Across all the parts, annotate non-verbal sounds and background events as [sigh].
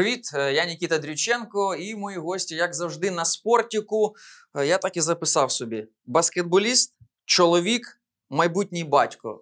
Привіт, е, я Нікіта Дрюченко і мої гості, як завжди, на спортіку. Е, я так і записав собі: баскетболіст, чоловік, майбутній батько.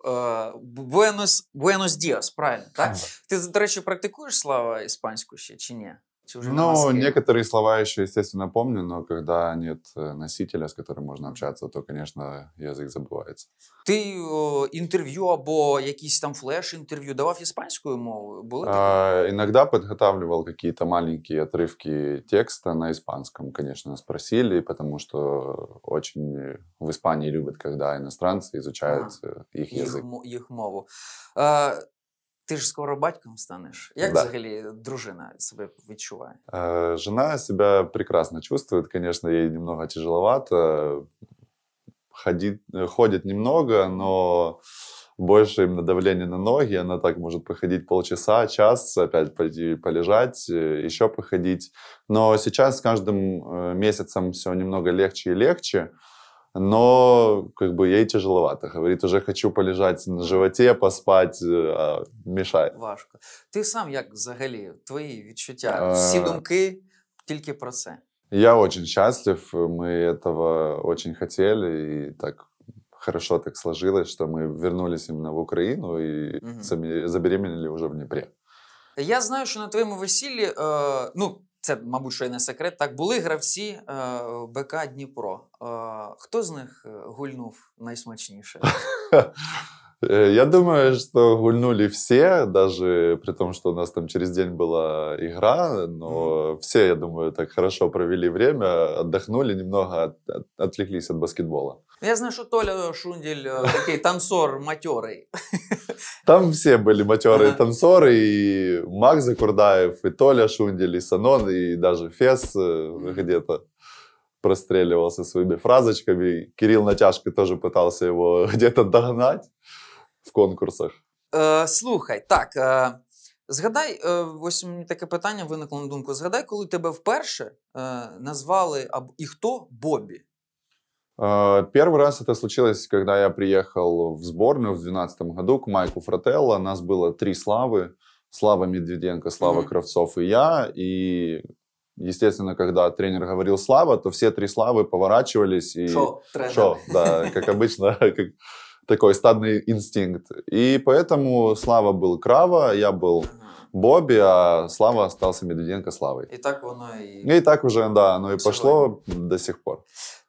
Е, Буенос Буенос Діас, правильно? так? Ти, до речі, практикуєш слава іспанську ще чи ні? уже Ну, некоторые слова еще, естественно, помню, но когда нет э, носителя, с которым можно общаться, то, конечно, язык забывается. Ты о, інтерв'ю або якісь там флеш интервью давав іспанською мовою? Були такі? А, иногда подготавливал какие-то маленькие отрывки текста на испанском, конечно, спросили, потому что очень в Испании любят, когда иностранцы изучают э, их язык. их мо- мову. Е, а, Ти ж скоро батьком станеш. Як да. взагалі дружина себе відчуває? Э, жена себя прекрасно чувствует, конечно, ей немного тяжеловато. Ходит, э, ходит немного, но больше именно давление на ноги. Она так может походить полчаса, час, опять пойти полежать, э, еще походить. Но сейчас с каждым э, месяцем все немного легче и легче но как бы ей тяжеловато. Говорит, уже хочу полежать на животе, поспать, э, а мешає. Важко. Ти сам як взагалі твої відчуття, а, всі думки только про це. Я очень счастлив, мы этого очень хотели, и так хорошо так сложилось, что мы вернулись именно в Украину и угу. забеременели уже в Днепре. Я знаю, что на твоем весіллі, е, э, ну Це, мабуть, що і не секрет. Так були гравці е, БК Дніпро. Е, хто з них гульнув найсмачніше? [laughs] Э, я думаю, что гульнули все, даже при том, что у нас там через день была игра, но все, я думаю, так хорошо провели время, отдохнули немного, отвлеклись от баскетбола. Я знаю, что Толя Шундель такой э, танцор матерый. [laughs] Там все были матерые танцоры, и Макс Закурдаев, и Толя Шундель, и Санон, и даже Фес э, где-то простреливался своими фразочками. Кирилл Натяжко тоже пытался его [laughs] где-то догнать в конкурсах? Е, Слухай, так. Е, Згадай, е, ось мені таке питання виникло на думку. Згадай, коли тебе вперше е, назвали аб- и кто Бобби? Первый раз это случилось, когда я приехал в сборную в 2012 году к Майку Фрателло. Нас было три славы. Слава Медведенко, Слава Мгм. Кравцов и я. И, естественно, когда тренер говорил «Слава», то все три славы поворачивались. и Шо, тренер? Шо, да, как обычно, [laughs] такой стадный инстинкт. И поэтому Слава был Крава, я был Бобби, а Слава остался Медведенко Славой. И так воно і... и так уже, да, оно и пошло до сих пор.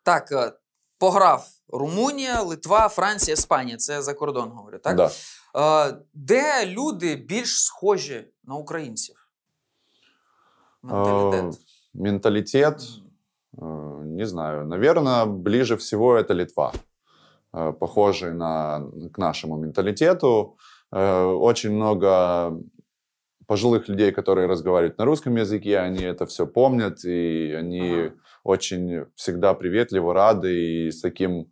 Так, е, э, пограв Румунія, Литва, Франція, Іспанія. Це за кордон говорю, так? Да. де люди більш схожі на українців? Менталітет. Е, Менталитет, не знаю, наверное, ближе всего это Литва. Э, похожий на, к нашему менталитету. Э, очень много пожилых людей, которые разговаривают на русском языке, они это все помнят, и они ага. очень всегда приветливо рады и с таким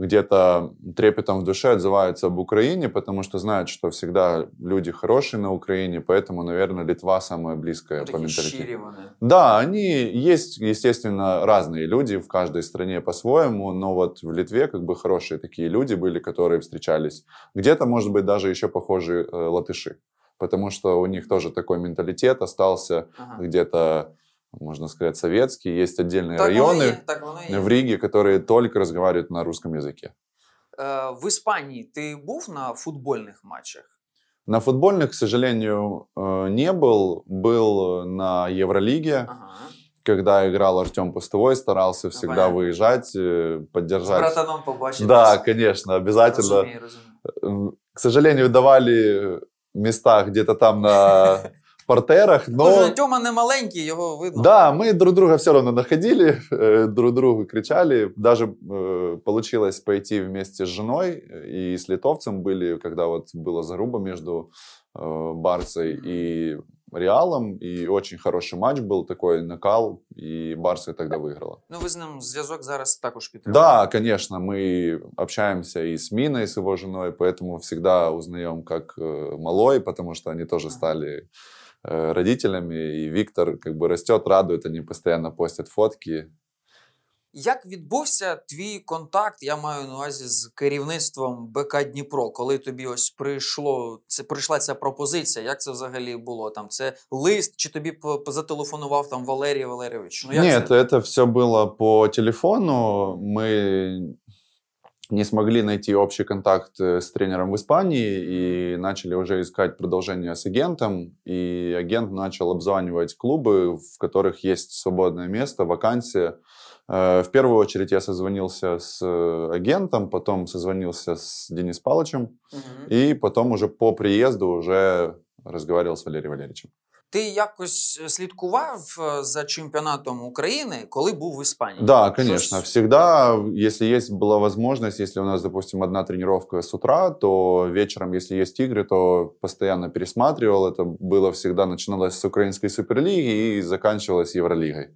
где-то трепетом в душе отзываются об Украине, потому что знают, что всегда люди хорошие на Украине, поэтому, наверное, Литва самая близкая Такие по менталитету. Да, они есть, естественно, разные люди в каждой стране по-своему, но вот в Литве как бы хорошие такие люди были, которые встречались. Где-то, может быть, даже еще похожие э, латыши, потому что у них тоже такой менталитет остался ага. где-то можно сказать, советские. Есть отдельные так районы и, в Риге, которые только разговаривают на русском языке. Э, в Испании ты был на футбольных матчах? На футбольных, к сожалению, э, не был. Был на Евролиге. Ага. Когда играл Артем Пустовой, старался ну, всегда ну, выезжать, э, поддержать. С братаном побачить. Да, конечно, обязательно. Разумею, разумею. К сожалению, давали места где-то там на [laughs] партерах, но... Ну, Тема не маленький, его видно. Да, мы друг друга все равно находили, друг другу кричали. Даже э, получилось пойти вместе с женой э, и с литовцем были, когда вот была заруба между э, Барсой и Реалом, і очень хороший матч був такий накал, і Барса тоді виграла. Ну, ви з ним зв'язок зараз також підтримуєте? Так, да, звісно, ми общаємося і з Міною, і з його жіною, поэтому завжди узнаємо, як э, малой, тому що вони теж стали Э, родителями, і Віктор как бы растет, радует, они постоянно постят фотки. Як відбувся твій контакт? Я маю на увазі з керівництвом БК Дніпро, коли тобі ось прийшло це прийшла ця пропозиція. Як це взагалі було? Там це лист, чи тобі зателефонував там Валерій Валерійович? Ну як Ні, це? це все було по телефону. Ми не смогли найти общий контакт э, с тренером в Испании и начали уже искать продолжение с агентом. И агент начал обзванивать клубы, в которых есть свободное место, вакансия. Э, в первую очередь я созвонился с э, агентом, потом созвонился с Денис Палычем, угу. и потом уже по приезду уже разговаривал с Валерием Валерьевичем. Ти якось е, слідкував е, за чемпіонатом України, коли був в Іспанії? Да, конечно. Всегда, если есть была возможность, если у нас, допустим, одна тренировка с утра, то вечером, если есть игры, то постоянно пересматривал. Это было всегда начиналось с украинской суперлиги и заканчивалось Евролигой.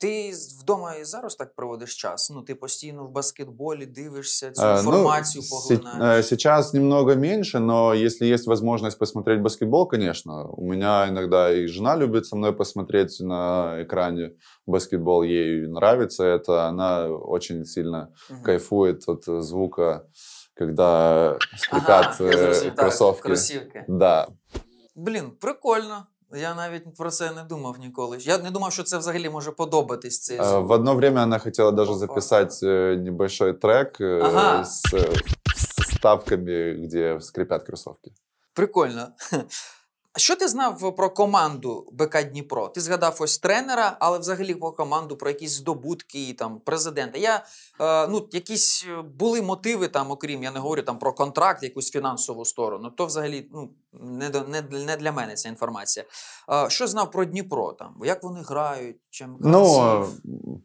Ти вдома і зараз так проводиш час? Ну, ти постійно в баскетболі дивишься цю информацию ну, поглинаешь? Сейчас немного меньше, но если есть возможность посмотреть баскетбол, конечно. У меня иногда и жена любит со мной посмотреть на экране баскетбол. Ей нравится это. Она очень сильно угу. кайфует от звука, когда скрипят ага, э, кроссовки. кроссовки. Да. Блин, прикольно. Я навіть про це не думав ніколи. Я не думав, що це взагалі може подобатись. Це е, в одно время вона хотіла даже записати е, небольшой трек е, ага. з ставками, де скрипять кросівки. Прикольно. [laughs] що ти знав про команду БК Дніпро? Ти згадав ось тренера, але взагалі про команду про якісь здобутки там президента. Я е, ну якісь е, були мотиви там, окрім я не говорю там про контракт, якусь фінансову сторону. То взагалі ну не не, не для мене ця інформація. Е, що знав про Дніпро? Там як вони грають? Чим ну е,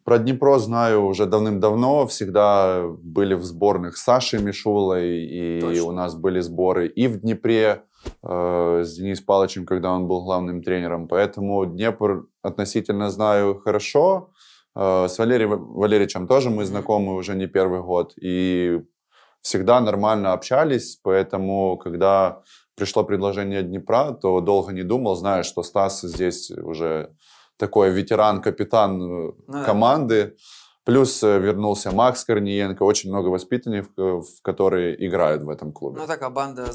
про Дніпро знаю вже давним-давно. Всегда були в зборних Саші Мішулей, і Точно. у нас були збори і в Дніпрі. э, с Денисом Палычем, когда он был главным тренером. Поэтому Днепр относительно знаю хорошо. Э, с Валерием Валерьевичем тоже мы знакомы уже не первый год. И всегда нормально общались, поэтому, когда пришло предложение Днепра, то долго не думал, зная, что Стас здесь уже такой ветеран-капитан э, ну, команды. Да Плюс э, вернулся Макс Корниенко, очень много воспитанников, э, которые играют в этом клубе. Ну так а банда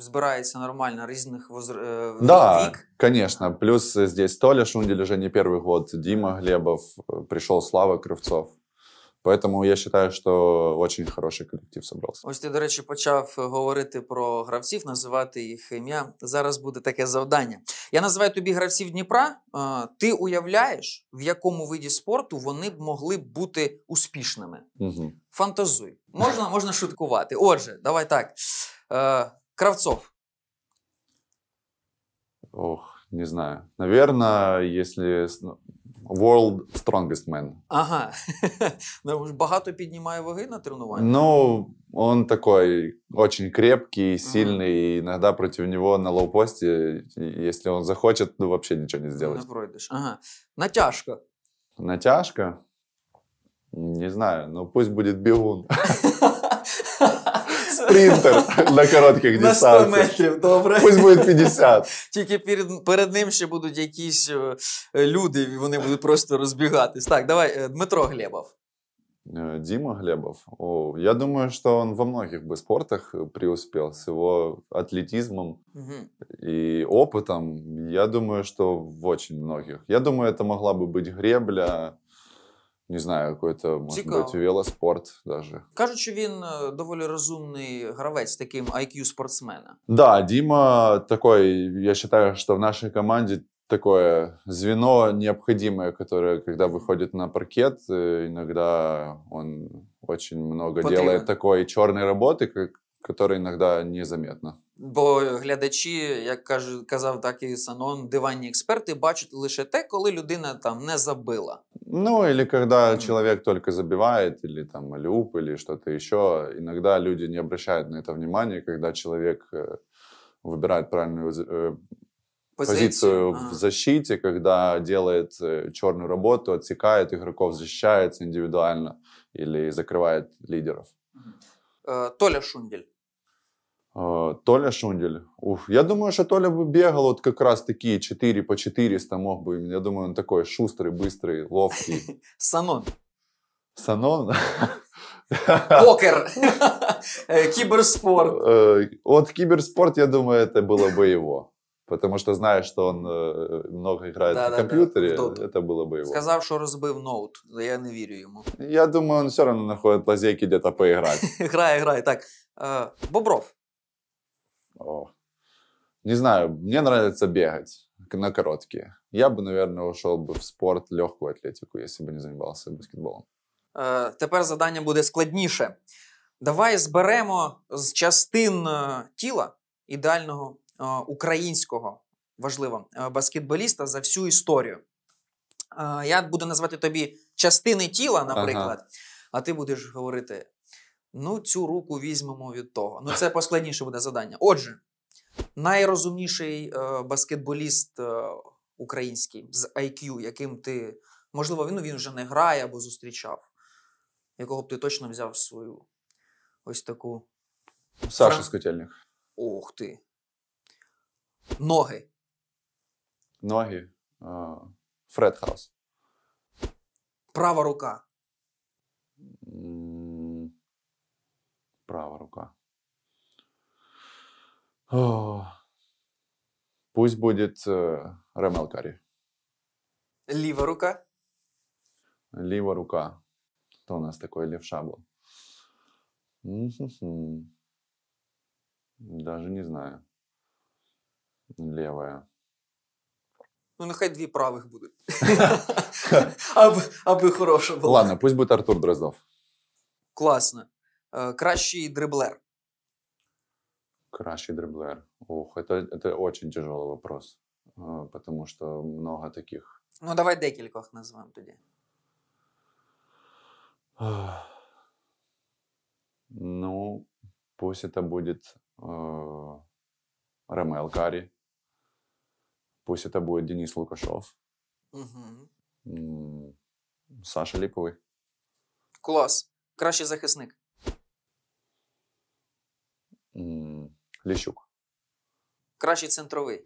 збирається нормально разных возрастов. Э, да, вік. конечно. Плюс здесь Толя Шундель уже не первый год, Дима Глебов, пришел Слава Кравцов. Поэтому я считаю, что очень хороший колектив собрався. Ось ти, до речі, почав е, говорити про гравців, називати їх ім'я. Зараз буде таке завдання. Я називаю тобі гравців Дніпра. Е, ти уявляєш, в якому виді спорту вони б могли б бути успішними? Угу. Фантазуй. Можна можна шуткувати. Отже, давай так. Е, Кравцов. Ох, не знаю. Наверное, если ну, World Strongest Man. Ага. [laughs] ну уж Багато піднімає ваги на тренуванні? Ну, он такой очень крепкий, сильный. И иногда против него на лоу-посте, если он захочет, ну вообще ничего не ну, сделать. Не пройдеш. Ага. Натяжка. Натяжка? Не знаю, ну пусть будет бегун. [laughs] Спринтер на коротких дистанціях. На 100 метрів, добре. Пусть буде 50. Тільки перед, перед ним ще будуть якісь е, люди, і вони будуть просто розбігатись. Так, давай, е, Дмитро Глебов. Е, Дима Глебов. О, я думаю, что он во многих бы спортах преуспел с его атлетизмом угу. и опытом. Я думаю, что в очень многих. Я думаю, это могла бы быть гребля, Не знаю, какой то может быть бути, велоспорт даже. Кажуть, що він доволі розумний гравець, таким IQ спортсмена. Да, Дима такой, я считаю, что в нашей команде такое звено необходимое, которое, когда выходит на паркет, э, иногда он очень много Потребен. делает такой черной работы, как, которая иногда незаметна. Бо глядачі, як каже, казав так і Санон, диванні експерти бачать лише те, коли людина там не забила. Ну или когда mm. человек только забивает, или там люп, или что-то еще. Иногда люди не обращают на это внимания, когда человек э, выбирает правильную э, позицию, в а. защите, когда делает э, черную работу, отсекает игроков, защищается индивидуально или закрывает лидеров. Толя Шундель. Э, Толя Шундель. Уф, я думаю, что Толя бы бегал вот как раз такие 4 по 400 мог бы. Я думаю, он такой шустрый, быстрый, ловкий. [laughs] Санон. Санон? [laughs] Покер. [laughs] Э, киберспорт. Э, вот киберспорт, я думаю, это было бы его. Потому что знаю, что он много играет да, на да, комп'ютері, да. це було б його. Сказав, що розбив ноут, я не верю ему. Я думаю, он все равно находит лазейки, где то поиграть. Играй, играй. так. Бобров. О. Не знаю, мне нравится бегать на короткие. Я бы, наверное, ушел бы в спорт, легкую атлетику, если бы не занимался баскетболом. Е, тепер завдання буде складніше. Давай зберемо з частин е, тіла ідеального е, українського важливо е, баскетболіста за всю історію. Е, я буду назвати тобі частини тіла, наприклад, а ти будеш говорити Ну, цю руку візьмемо від того. Ну, це поскладніше буде завдання. Отже, найрозумніший е, баскетболіст е, український з IQ, яким ти, можливо, він ну, він вже не грає або зустрічав, якого б ти точно взяв свою ось таку. Саша Скотельник. Ох ти. Ноги. Ноги. Е, Фред Хаус. Права рука. Правая рука. О, пусть будет э, Ремелкари. Левая рука. Левая рука. Кто у нас такой левша был? Даже не знаю. Левая. Ну, нехай две правых будут. аби, аби хороше Ладно, пусть будет Артур Дроздов. Классно. Е, кращий дриблер? Кращий дриблер. Ох, это, это очень тяжелый вопрос. Потому что много таких. Ну, давай декількох назвемо тоді. Ну, пусть это будет э, Реме Алкари. Пусть это будет Денис Лукашов. Угу. Саша Липовый. Клас. Кращий захисник. Ліщук. Кращий центровий.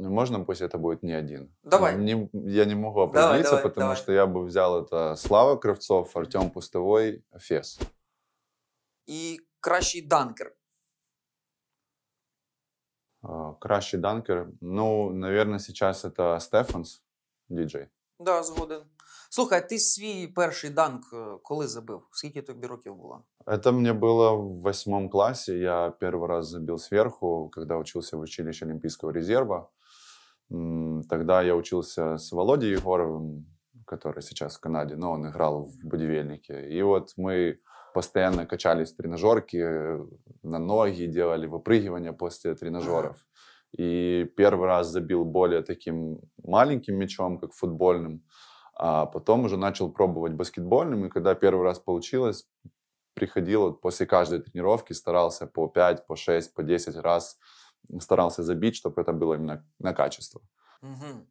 Ну, можно пусть это будет не один? Давай. Не, я не могу определиться, давай, потому давай. что я бы взял это Слава Кравцов, Артем Пустовой, Фес. И кращий данкер. А, кращий данкер? Ну, наверное, сейчас это Стефанс, диджей. Да, згоден. Слухай, а ты свой первый данк е, коли забив? Скільки тобі років было? Это мне было в восьмом классе. Я первый раз забил сверху, когда учился в училище Олимпийского резерва. Тогда я учился с Володей Егоровым, который сейчас в Канаде, но он играл в «Будивельнике». И вот мы постоянно качались в тренажерке, э, на ноги делали выпрыгивания после тренажеров. И первый раз забил более таким маленьким мячом, как футбольным. А потом уже начал пробовать баскетбольным. И когда первый раз получилось, приходил вот после каждой тренировки, старался по 5, по 6, по 10 раз старался забить, чтобы это было именно на качество. Угу.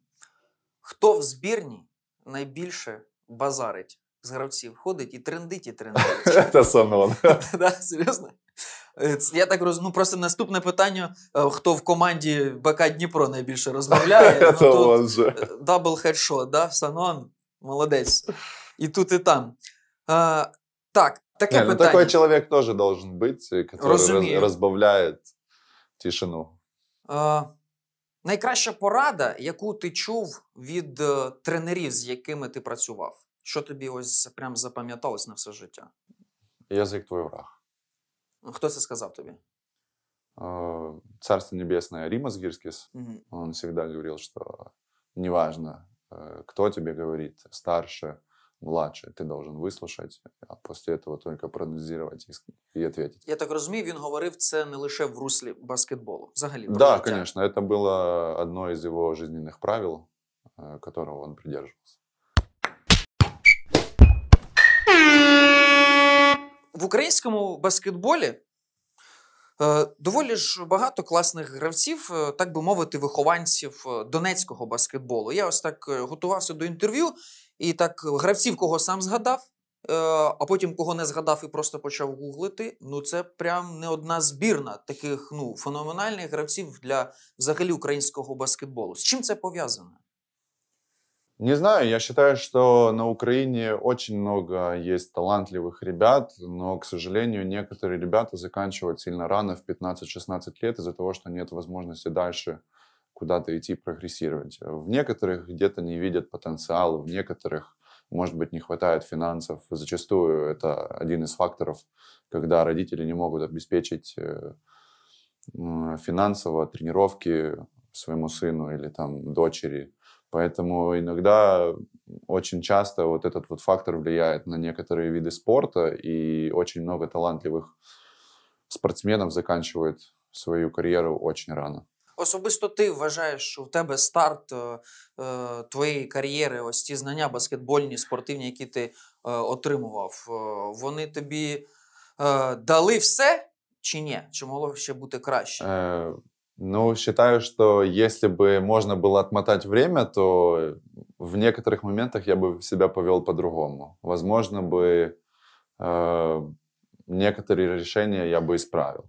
Хто в збірні найбільше базарить з гравців? Ходить і трендить, і трендить. Це [laughs] сон. [laughs] Да, серьезно? Е, я так роз... ну просто наступне питання: е, хто в команді БК Дніпро найбільше розмовляє? [laughs] Ну, е, Дабл хедшот, да? Санон, молодець. І тут, і там. так, таке ну, питання. Ну, чоловік теж должен бути, який розбавляє тишину. найкраща порада, яку ти чув від тренерів, з якими ти працював, що тобі ось прям запам'яталось на все життя? Язик твій враг. Хто ну, це сказав тобі? А, Царство Небесное Рима Гирскис, угу. он всегда говорил, что неважно, э, кто тебе говорит, старше, младше, ти должен вислушати, а після цього тільки проаналізувати і відповідати. Я так розумію, він говорив це не лише в руслі баскетболу. Взагалі, про да, звісно, це було одно з його життєвих правил, якого э, він придержувався. в українському баскетболі е, доволі ж багато класних гравців, е, так би мовити, вихованців е, донецького баскетболу. Я ось так готувався до інтерв'ю і так гравців, кого сам згадав, а потім кого не згадав і просто почав гуглити. Ну це прям не одна збірна таких ну феноменальних гравців для взагалі українського баскетболу. З чим це пов'язане? Не знаю, я считаю, что на Украине очень много есть талантливых ребят, но, к сожалению, некоторые ребята заканчивают сильно рано, в 15-16 лет, из-за того, что нет возможности дальше куда-то идти прогрессировать. В некоторых где-то не видят потенциал, в некоторых, может быть, не хватает финансов. Зачастую это один из факторов, когда родители не могут обеспечить э, финансово тренировки своему сыну или там дочери – Поэтому иногда очень часто вот этот вот фактор влияет на некоторые виды спорта, и очень много талантливых спортсменов заканчивает свою кар'єру очень рано. Особисто ти вважаєш, що в тебе старт е, е, твоєї кар'єри, ось ті знання баскетбольні, спортивні, які ти е, отримував, е, вони тобі е, дали все чи ні? Чи могло ще бути краще? Е, Ну, считаю, что если бы можно было отмотать время, то в некоторых моментах я бы себя повел по-другому. Возможно бы э, некоторые решения я бы исправил.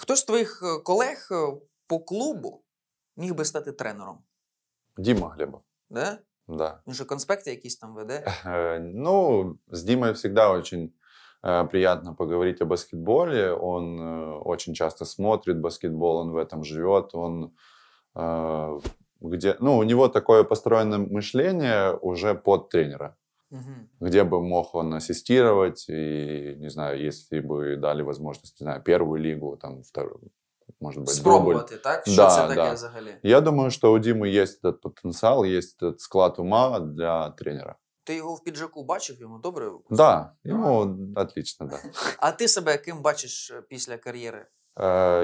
Кто из твоих э, коллег э, по клубу мог бы стать тренером? Дима Глебов. Да? Да. Він же какие-то там ведет? [laughs] ну, с Димой всегда очень Э, приятно поговорить о баскетболе. Он э, очень часто смотрит баскетбол, он в этом живет, он э, где, ну, у него такое построенное мышление уже под тренера. Угу. Где бы мог он ассистировать, и, не знаю, если бы дали возможность, не знаю, первую лигу, там, вторую, может быть, Спробовать дубль. так? Що да, це таке да. взагалі? Я думаю, что у Димы есть этот потенциал, есть этот склад ума для тренера. Ти його в піджаку бачив йому добре? Так, да, йому отлично, да. [laughs] А ти себе яким бачиш після кар'єри?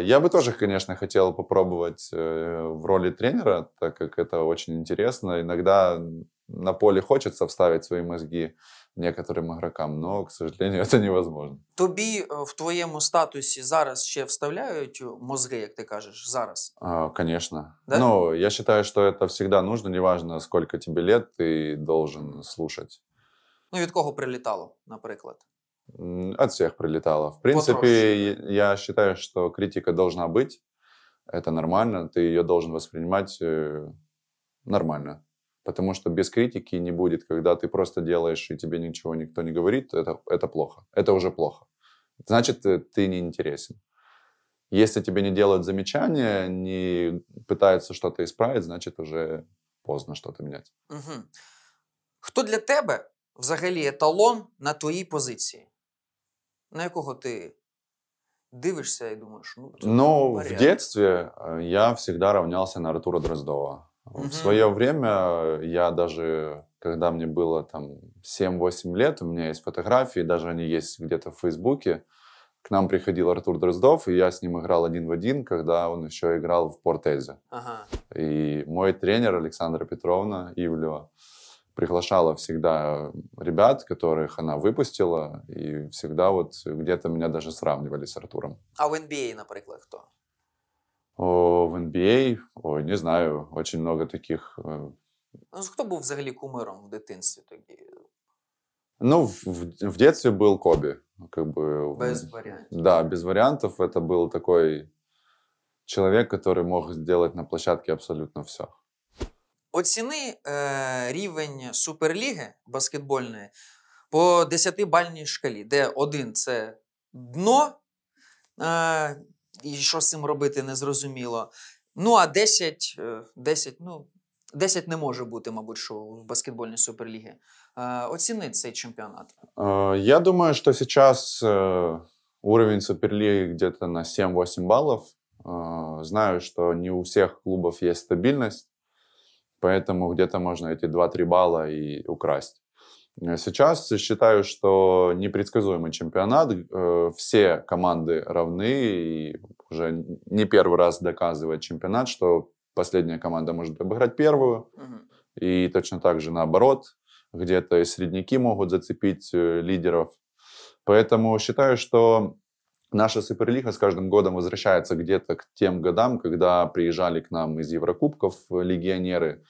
Я бы тоже, конечно, хотел попробовать в роли тренера, так как это очень интересно. Иногда на поле хочется вставить свои мозги некоторым игрокам, но, к сожалению, [laughs] это невозможно. Тоби, э, в твоем статусе, зараз еще вставляют мозги, как ты кажешь, зараз? А, конечно. Да? Ну, я считаю, что это всегда нужно, неважно, сколько тебе лет, ты должен слушать. Ну, от кого прилетало, например? От всех прилетало. В принципе, Потрошь. я считаю, что критика должна быть. Это нормально. Ты ее должен воспринимать э, нормально. Потому что без критики не будет, когда ты просто делаешь, и тебе ничего никто не говорит, это, это плохо. Это уже плохо. Значит, э, ты не интересен. Если тебе не делают замечания, не пытаются что-то исправить, значит, уже поздно что-то менять. Угу. Хто для тебе взагалі эталон на твоей позиции? На якого ты дивишься и думаешь, ну, Ну, в детстве э, я всегда равнялся на Артура Дроздова. В свое время я даже, когда мне было там 7-8 лет, у меня есть фотографии, даже они есть где-то в Фейсбуке. К нам приходил Артур Дроздов, и я с ним играл один в один, когда он еще играл в Портезе. Ага. И мой тренер Александра Петровна Ивлева приглашала всегда ребят, которых она выпустила, и всегда вот где-то меня даже сравнивали с Артуром. А в NBA, а, например, кто? в NBA, о, не знаю, очень много таких. Э, ну, хто був взагалі кумиром в дитинстві тоді? Ну, в, в детстве был Коби. Как бы, без варіантів. Да, без варіантів. Це був такий чоловік, який мог сделать на площадке абсолютно все. Оціни е, рівень Суперліги баскетбольної по 10-бальній шкалі, де один це дно, е, і що з цим робити, незрозуміло. Ну, а 10, 10, е, ну, 10 не може бути, мабуть, що в баскетбольній суперлігі. Е, оціни цей чемпіонат. Е, я думаю, що зараз уровень суперліги где-то на 7-8 балів. Знаю, що не у всіх клубов є стабільність, поэтому где-то можно эти 2-3 балла і украсть. Э, сейчас считаю, что непредсказуемый чемпионат, э, все команды равны, и уже не первый раз доказывает чемпионат, что последняя команда может обыграть первую, и точно так же наоборот, где-то и средники могут зацепить э, лидеров. Поэтому считаю, что наша Суперлига с каждым годом возвращается где-то к тем годам, когда приезжали к нам из Еврокубков легионеры,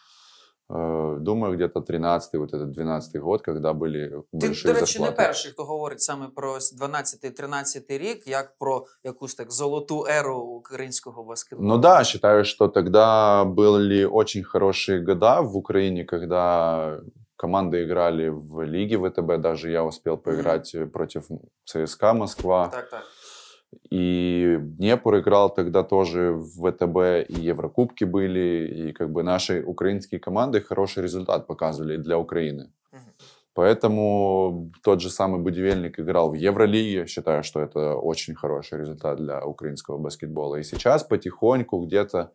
Э, думаю, где-то 13-й, вот этот 12-й год, когда были большие Ти, до речі, не перший, хто говорить саме про 12-13 рік, як про якусь так золоту еру українського баскетбола. Ну да, считаю, что тогда были очень хорошие года в Украине, когда команды играли в лиге ВТБ, даже я успел поиграть э, против ЦСКА Москва. Так, так. И Днепр играл тогда тоже в ВТБ, и Еврокубки были, и как бы наши украинские команды хороший результат показывали для Украины. Поэтому тот же самый Будивельник играл в Евролиге. Считаю, что это очень хороший результат для украинского баскетбола. И сейчас потихоньку где-то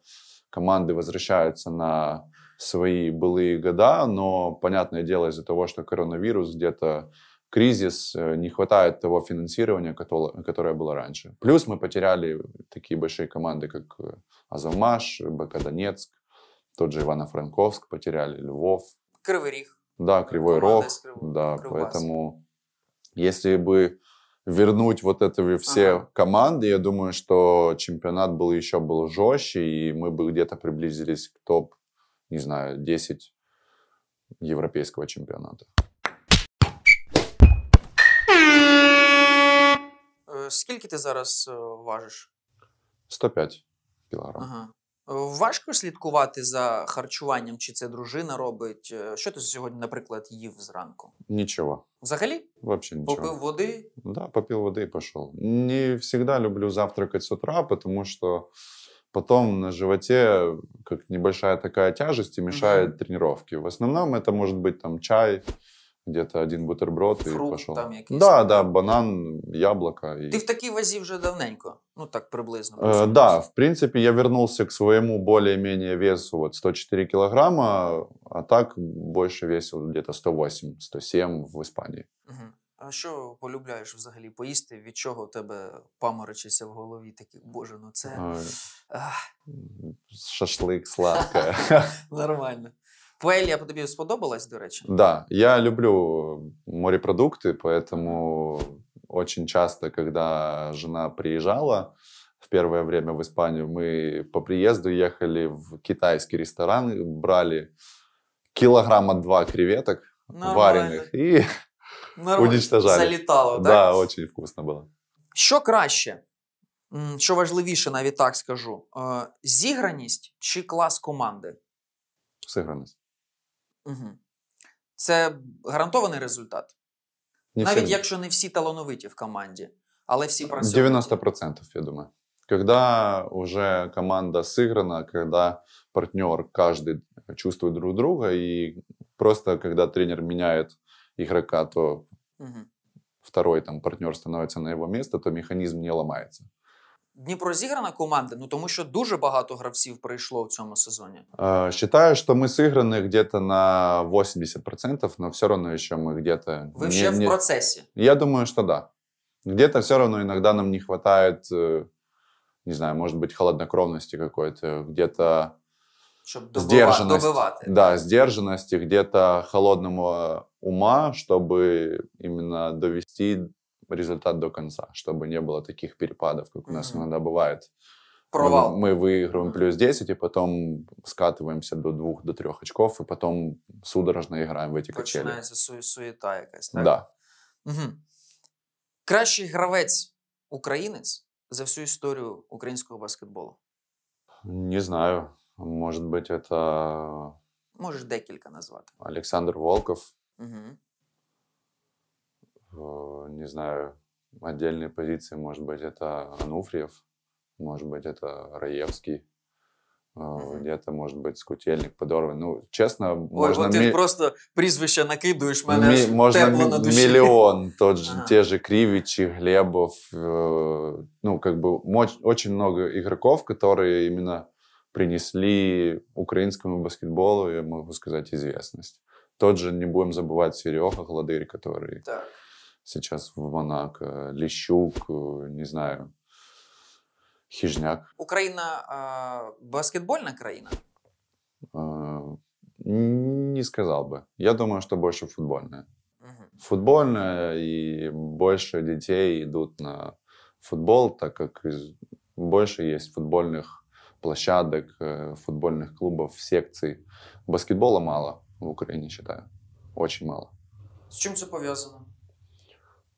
команды возвращаются на свои былые года, но, понятное дело, из-за того, что коронавирус где-то кризис, э, не хватает того финансирования, которое было раньше. Плюс мы потеряли такие большие команды, как э, Азовмаш, БК Донецк, тот же Ивано-Франковск потеряли, Львов. Кривый Рих. Да, Кривой Рог. Да, Кривбас. поэтому если бы вернуть вот это все ага. команды, я думаю, что чемпионат был еще был жестче, и мы бы где-то приблизились к топ, не знаю, 10 европейского чемпионата. скільки ти зараз е, важиш? 105 кілограм. Ага. Е, важко слідкувати за харчуванням, чи це дружина робить. Е, що ти сьогодні, наприклад, їв зранку? Нічого. Взагалі? Вообще нічого. Попив води? Да, попив води і пішов. Не завжди люблю завтракати з утра, тому що потім на животі как небольшая така тяжесть и мешает угу. тренировки. В основному, це може бути там чай, где-то один бутерброд Фрукт і пішов. там якийсь. Да, да, банан, яблоко. І... Ти в такій вазі вже давненько, ну так приблизно. Е, да, в принципі, я вернувся к своєму більш-менш весу От 104 кілограма, а так більше весив где-то 108, 107 в Іспанії. Угу. А що полюбляєш взагалі поїсти? Від чого у тебе паморочиться в голові? Такі боже, ну це Ой. шашлик сладке. [laughs] Нормально. Паелья тобі сподобалась, до речі? Так. Да, я люблю э, морепродукты, поэтому очень часто, когда жена приезжала в первое время в Испанию, мы по приезду ехали в китайский ресторан, брали килограмма два креветок Нормально. вареных и Нормально. уничтожали. Залітало, так? Да, очень вкусно было. Що краще? Що важливіше, навіть так скажу: зіграність чи клас команди? Сиграність. Угу. Це гарантований результат. Не Навіть всі. якщо не всі талановиті в команді, але всі працюють. 90%, я думаю. Когда уже команда сыграна, когда партнер, каждый чувствует друг друга, и просто когда тренер меняет игрока, то угу. второй там партнер становится на его место, то механизм не ломается. Дніпро зіграна команда, ну тому що дуже багато гравців прийшло в цьому сезоні. Э, считаю, что мы сыграны где-то на 80%, но все равно еще мы где-то... Вы вообще в процессе. Я думаю, что да. Где-то все равно иногда нам не хватает, э, не знаю, может быть, холоднокровности какой-то, где-то Щоб добива- сдержанность. добивати. Да, сдержанности, где-то холодного ума, чтобы именно довести результат до конца, чтобы не было таких перепадов, как у нас иногда бывает. Провал. Мы, мы выигрываем плюс 10, и потом скатываемся до двух, до трех очков, и потом судорожно играем в эти Починається качели. Починається су- суета якась, так? Да. Угу. Кращий гравець українець за всю историю украинского баскетболу? Не знаю. Может быть, это... Можеш декілька назвать. Александр Волков. Угу знаю, отдельные позиции, может быть, это Ануфриев, может быть, это Раевский, э, Где-то, может быть скутельник подорваний. Ну, чесно, можно Ой, бо ти мі... просто прізвища накидываешь, мене мі... аж можна тепло на душі. Мільйон, тот же, ага. те же Кривичи, Глебов. Э, ну, как бы, моч... очень много игроков, которые именно принесли украинскому баскетболу, я могу сказать, известность. Тот же, не будем забывать, Серега Гладырь, который... Так сейчас в Монако, Лещук, э, не знаю, Хижняк. Украина э, баскетбольная краина? Э, не сказал бы. Я думаю, что больше футбольная. Угу. Футбольная, и больше детей идут на футбол, так как больше есть футбольных площадок, э, футбольных клубов, секций. Баскетбола мало в Украине, считаю. Очень мало. С чем все повязано?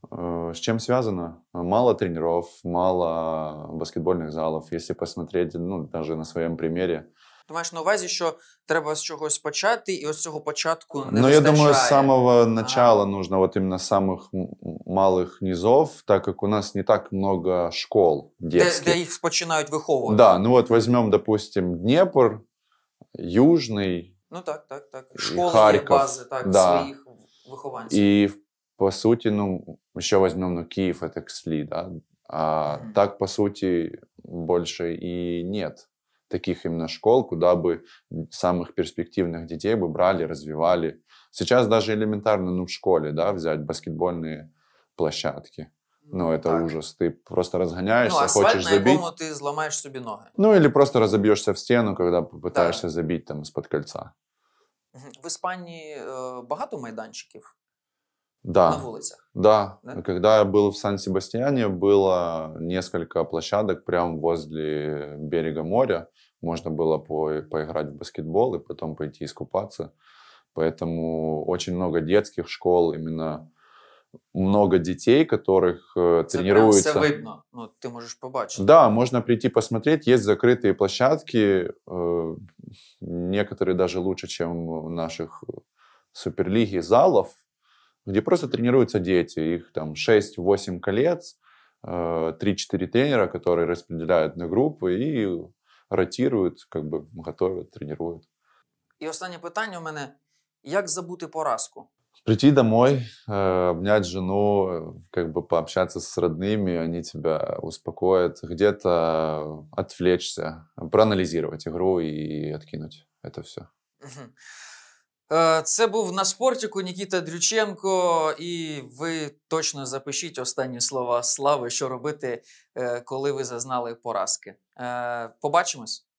Э, с чем связано? Мало тренеров, мало баскетбольных залов. Если посмотреть, ну даже на своем примере. Ти маєш на увазі, що треба з чогось почати, і з цього початку не Ну, я думаю, з самого начала нужно вот именно з самих малих низов, так як у нас не так много школ детских. Де, де їх починають виховувати. Да, ну от візьмемо, допустим, Дніпр, Южний. Ну так, так, так. Школи, Харків, бази, так, да. своїх вихованців. І по суті, ну, ще возьмем, ну, Київ – це Ксли, да? А так, по сути, больше и нет таких именно школ, куда бы самых перспективных детей бы брали, развивали. Сейчас даже элементарно, ну, в школе, да, взять баскетбольные площадки. Ну, это так. ужас. Ты просто разгоняешься, ну, асфальт, хочешь забить. Ну, ты сломаешь себе ноги. Ну, или просто разобьешься в стену, когда попытаешься да. забить там из-под кольца. В Іспанії багато майданчиков да. на вулицях. Да. да, когда я был в Сан-Себастьяне, было несколько площадок прямо возле берега моря. Можно было по поиграть в баскетбол и потом пойти искупаться. Поэтому очень много детских школ, именно много детей, которых э, тренируются. Це видно, ну, ты можешь побачить. Да, можно прийти посмотреть. Есть закрытые площадки, э, некоторые даже лучше, чем наших э, суперлиги залов где просто тренируются дети. Их там 6-8 колец, 3-4 э, тренера, которые распределяют на группы и ротируют, как бы готовят, тренируют. І останнє питання у мене: як забути поразку? Прийти домой, обнять жену, как бы пообщаться с родными, они тебя успокоят, где-то отвлечься, проанализировать игру и откинуть это все. Е, це був на спортіку Нікіта Дрюченко, і ви точно запишіть останні слова слави, що робити, е, коли ви зазнали поразки. Е, побачимось.